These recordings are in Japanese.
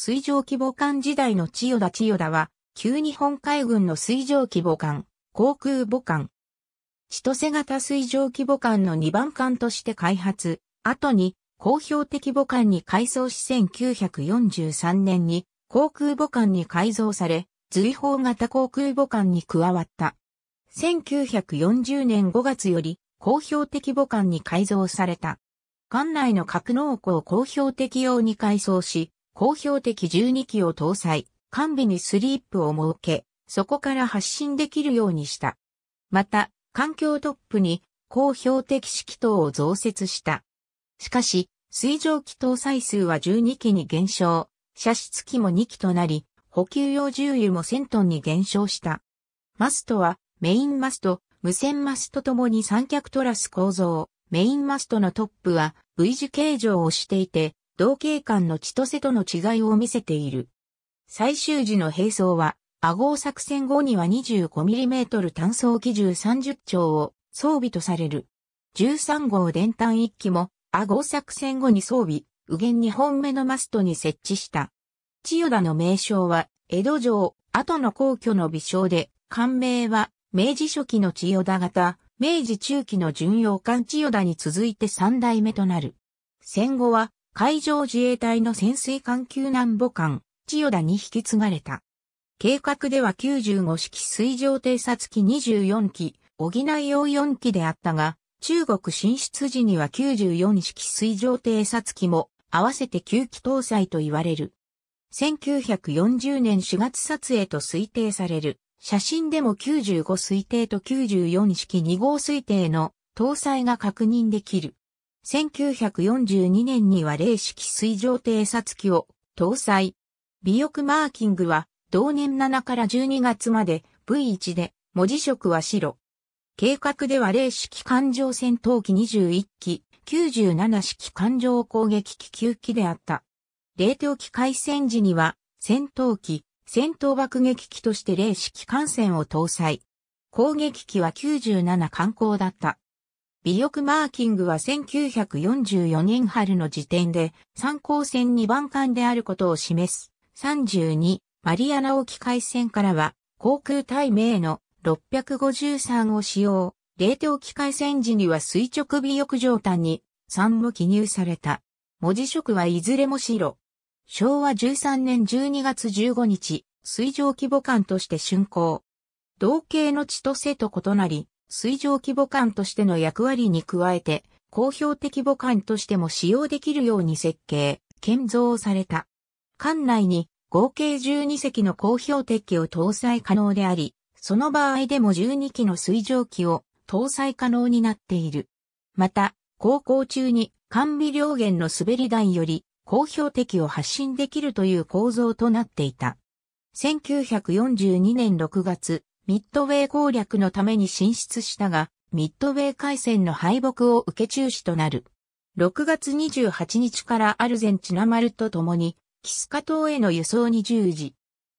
水上規模艦時代の千代田千代田は、旧日本海軍の水上規模艦、航空母艦。千歳型水上規模艦の2番艦として開発、後に公表的母艦に改装し1943年に航空母艦に改造され、随砲型航空母艦に加わった。1940年5月より公表的母艦に改造された。艦内の格納庫を公標的用に改装し、公表的12機を搭載、完備にスリープを設け、そこから発信できるようにした。また、環境トップに公表的式等を増設した。しかし、水蒸気搭載数は12機に減少、射出機も2機となり、補給用重油も1000トンに減少した。マストは、メインマスト、無線マストともに三脚トラス構造、メインマストのトップは V 字形状をしていて、同警官の千歳との違いを見せている。最終時の兵装は、阿ゴ作戦後には 25mm 単装機銃30丁を装備とされる。13号電端1機も、阿ゴ作戦後に装備、右舷2本目のマストに設置した。千代田の名称は、江戸城、後の皇居の微称で、官名は、明治初期の千代田型、明治中期の巡洋艦千代田に続いて3代目となる。戦後は、海上自衛隊の潜水艦救難母艦、千代田に引き継がれた。計画では95式水上偵察機24機、補い用4機であったが、中国進出時には94式水上偵察機も合わせて9機搭載と言われる。1940年4月撮影と推定される、写真でも95推定と94式2号推定の搭載が確認できる。1942年には零式水上偵察機を搭載。尾翼マーキングは同年7から12月まで V1 で文字色は白。計画では零式艦上戦闘機21機、97式艦上攻撃機9機であった。冷凍機開戦時には戦闘機、戦闘爆撃機として零式艦船を搭載。攻撃機は97艦砲だった。美翼マーキングは1944年春の時点で参考線2番艦であることを示す。32、マリアナ沖海戦からは航空隊名の653を使用。冷凍機海戦時には垂直尾翼上端に3も記入された。文字色はいずれも白。昭和13年12月15日、水上規模艦として竣工。同型の千歳と異なり、水上規模艦としての役割に加えて、公表的母艦としても使用できるように設計、建造された。艦内に合計12隻の公表的機を搭載可能であり、その場合でも12機の水上機を搭載可能になっている。また、航行中に完備両舷の滑り台より公表的を発信できるという構造となっていた。1942年6月、ミッドウェー攻略のために進出したが、ミッドウェー海戦の敗北を受け中止となる。6月28日からアルゼンチナマルと共に、キスカ島への輸送に従事。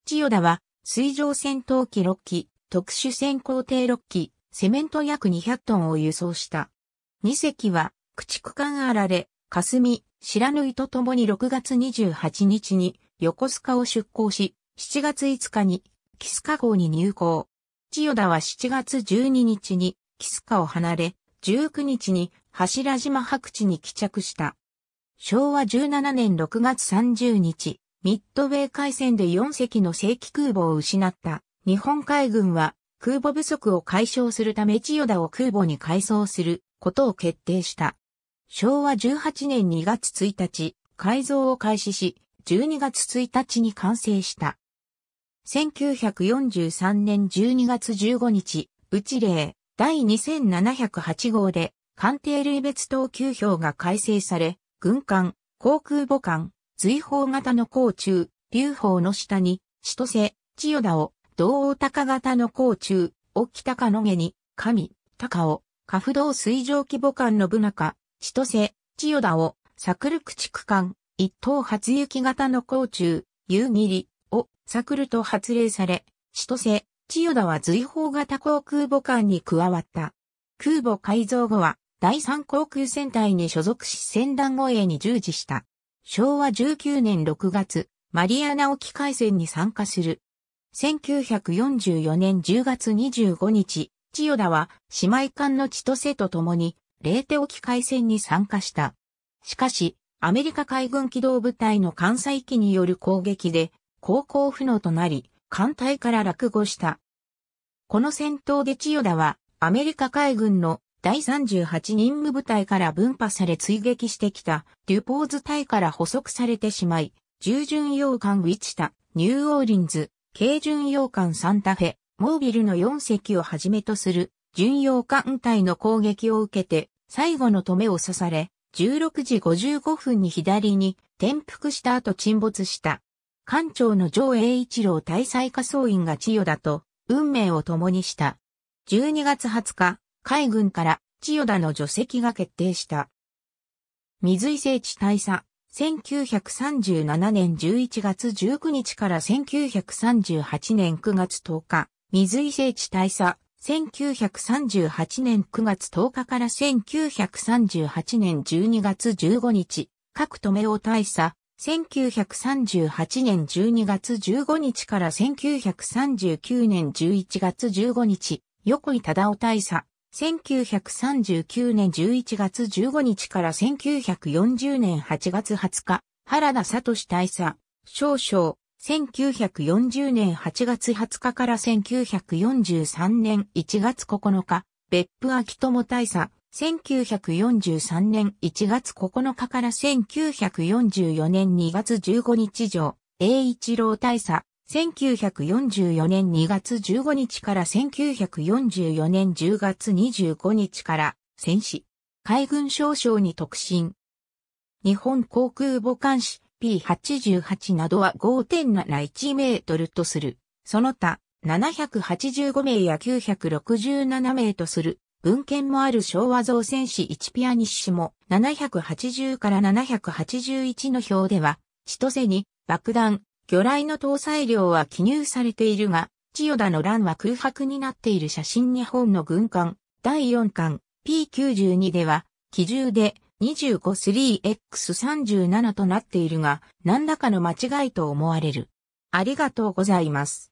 千代田は、水上戦闘機6機、特殊戦航艇6機、セメント約200トンを輸送した。2隻は、駆逐艦あられ、霞、白縫いと共に6月28日に横須賀を出港し、7月5日にキスカ港に入港。千代田は7月12日に、キスカを離れ、19日に柱島白地に帰着した。昭和17年6月30日、ミッドウェー海戦で4隻の正規空母を失った日本海軍は空母不足を解消するため千代田を空母に改装することを決定した。昭和18年2月1日、改造を開始し、12月1日に完成した。1943年12月15日、内令第2708号で艦艇類別等級表が改正され、軍艦、航空母艦、随砲型の甲中、流砲の下に、千歳、千代田を、道大高型の甲中、沖高野毛に、上、高尾、下不動水蒸気母艦の部中、千歳、千代田を、桜駆地区一等初雪型の甲中、夕霧、をサクルと発令され、千歳、千代田は随方型航空母艦に加わった。空母改造後は、第三航空戦隊に所属し戦団護衛に従事した。昭和19年6月、マリアナ沖海戦に参加する。1944年10月25日、千代田は姉妹艦の千歳と共に、レーテ沖海戦に参加した。しかし、アメリカ海軍機動部隊の艦載機による攻撃で、高校不能となり、艦隊から落語した。この戦闘で千代田は、アメリカ海軍の第38任務部隊から分派され追撃してきた、デュポーズ隊から捕捉されてしまい、従順洋艦ウィチタ、ニューオーリンズ、軽巡洋艦サンタフェ、モービルの4隻をはじめとする、巡洋艦隊の攻撃を受けて、最後の止めを刺され、16時55分に左に転覆した後沈没した。館長の上栄一郎大祭下総員が千代田と運命を共にした。12月20日、海軍から千代田の除籍が決定した。水井聖地大佐、1937年11月19日から1938年9月10日、水井聖地大佐、1938年9月10日から1938年12月15日、各留尾大佐、1938年12月15日から1939年11月15日、横井忠夫大佐。1939年11月15日から1940年8月20日、原田聡大佐。少々、1940年8月20日から1943年1月9日、別府秋友大佐。1943年1月9日から1944年2月15日上、栄一郎大佐、1944年2月15日から1944年10月25日から戦死。海軍少将に特進。日本航空母艦士 P88 などは5.71メートルとする。その他785名や967名とする。文献もある昭和造船士1ピアニッシモ780から781の表では、千歳に爆弾、魚雷の搭載量は記入されているが、千代田の欄は空白になっている写真日本の軍艦、第4巻 P92 では、機銃で 25-3X37 となっているが、何らかの間違いと思われる。ありがとうございます。